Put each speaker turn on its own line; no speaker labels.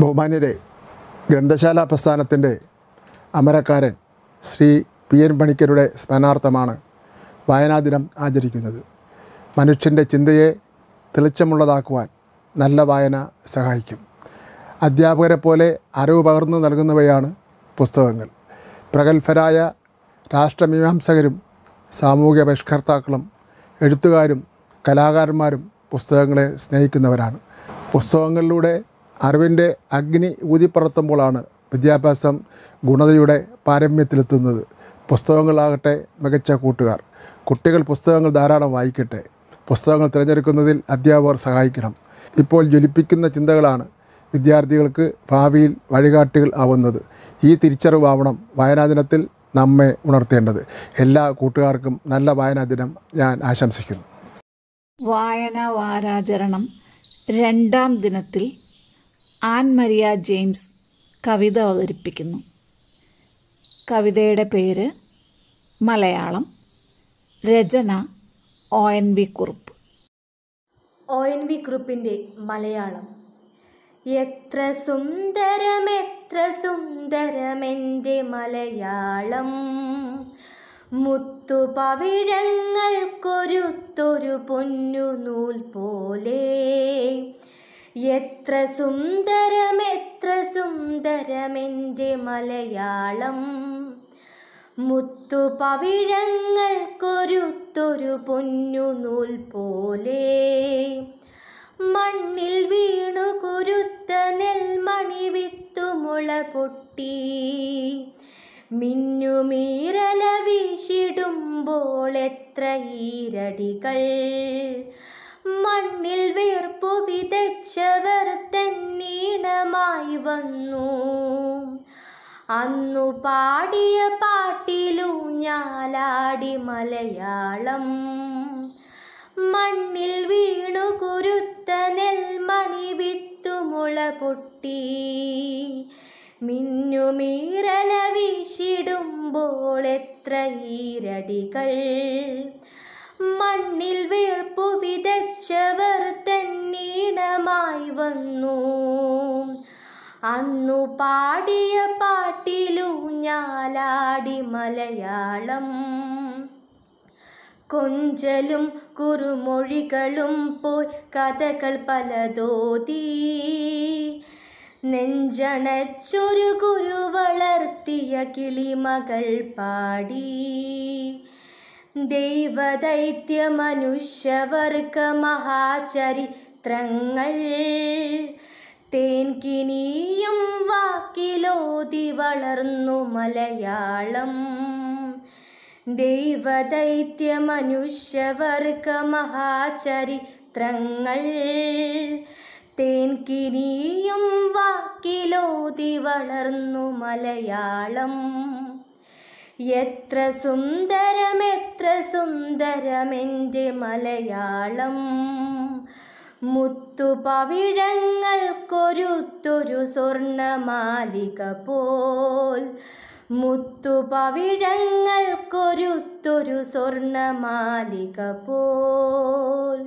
ബഹുമാന്യരെ ഗ്രന്ഥശാല പ്രസ്ഥാനത്തിൻ്റെ അമരക്കാരൻ Shri P N പണിക്കരുടെ സ്മരണാർത്ഥമാണ് വായനാദിനം ആചരിക്കുന്നത് മനുഷ്യൻ്റെ ചിന്തയെ തെളിച്ചമുള്ളതാക്കുവാൻ നല്ല വായന സഹായിക്കും അധ്യാപകരെ പോലെ അറിവ് പകർന്നു നൽകുന്നവയാണ് പുസ്തകങ്ങൾ പ്രഗത്ഭരായ രാഷ്ട്രമീമാംസകരും സാമൂഹിക പരിഷ്കർത്താക്കളും എഴുത്തുകാരും കലാകാരന്മാരും പുസ്തകങ്ങളെ സ്നേഹിക്കുന്നവരാണ് പുസ്തകങ്ങളിലൂടെ അറിവിൻ്റെ അഗ്നി ഊതിപ്പറത്തുമ്പോഴാണ് വിദ്യാഭ്യാസം ഗുണതയുടെ പാരമ്യത്തിലെത്തുന്നത് പുസ്തകങ്ങളാകട്ടെ മികച്ച കൂട്ടുകാർ കുട്ടികൾ പുസ്തകങ്ങൾ ധാരാളം വായിക്കട്ടെ പുസ്തകങ്ങൾ തിരഞ്ഞെടുക്കുന്നതിൽ അധ്യാപകർ സഹായിക്കണം ഇപ്പോൾ ജ്വലിപ്പിക്കുന്ന ചിന്തകളാണ് വിദ്യാർത്ഥികൾക്ക് ഭാവിയിൽ വഴികാട്ടികൾ ആവുന്നത് ഈ തിരിച്ചറിവാവണം വായനാദിനത്തിൽ നമ്മെ ഉണർത്തേണ്ടത് എല്ലാ കൂട്ടുകാർക്കും നല്ല വായനാദിനം ഞാൻ ആശംസിക്കുന്നു വായന വാരാചരണം രണ്ടാം ദിനത്തിൽ ആൻ മരിയ ജെയിംസ് കവിത അവതരിപ്പിക്കുന്നു കവിതയുടെ പേര് മലയാളം രചന O N V Kurup
O N V കുറുപ്പിൻ്റെ മലയാളം എത്ര സുന്ദരം എത്ര സുന്ദരം എൻ്റെ മലയാളം മുത്തുപവിഴങ്ങൾക്കൊരുത്തൊരു പൊന്നു നൂൽ പോലെ എത്ര സുന്ദരം എത്ര സുന്ദരം എൻ്റെ മലയാളം മുത്തുപവിഴങ്ങൾ കൊരുത്തൊരു പൊന്നു നൂൽ പോലെ മണ്ണിൽ വീണു കുരുത്ത നെൽമണി വിത്തുമുള പൊട്ടി മിന്നുമീരല വീശിടുമ്പോൾ എത്ര ഈരടികൾ മണ്ണിൽ വീർപ്പു വിതച്ച് മരിച്ചവർ തന്നീണമായി വന്നു അന്നു പാടിയ പാട്ടിലു ഞാലാടി മലയാളം മണ്ണിൽ വീണു കുരുത്ത നെൽമണി വിത്തുമുള പൊട്ടി മിന്നുമീറല വീശിടുമ്പോൾ എത്ര ഈരടികൾ മണ്ണിൽ വീർപ്പു വിതച്ചവർ വന്നു അന്നു പാടിയ പാട്ടിലു ഞാലാടി മലയാളം കൊഞ്ചലും കുറുമൊഴികളും പോയി കഥകൾ പലതോതി നെഞ്ചണച്ചൊരു ഗുരു വളർത്തിയ കിളിമകൾ പാടി ദൈവദൈത്യ മനുഷ്യവർഗ മഹാചരി ചിത്രങ്ങൾ തേൻകിനിയും വാക്കിലോതി വളർന്നു മലയാളം ദൈവദൈത്യ മനുഷ്യവർഗ മഹാചരിത്രങ്ങൾ തേൻകിനിയും വാക്കിലോതി വളർന്നു മലയാളം എത്ര സുന്ദരം എത്ര സുന്ദരം എൻ്റെ മലയാളം മുത്തുപവിഴങ്ങൾക്കൊരുത്തൊരു സ്വർണമാലിക പോൽ മുത്തുപവിഴങ്ങൾക്കൊരുത്തൊരു
സ്വർണമാലിക പോൽ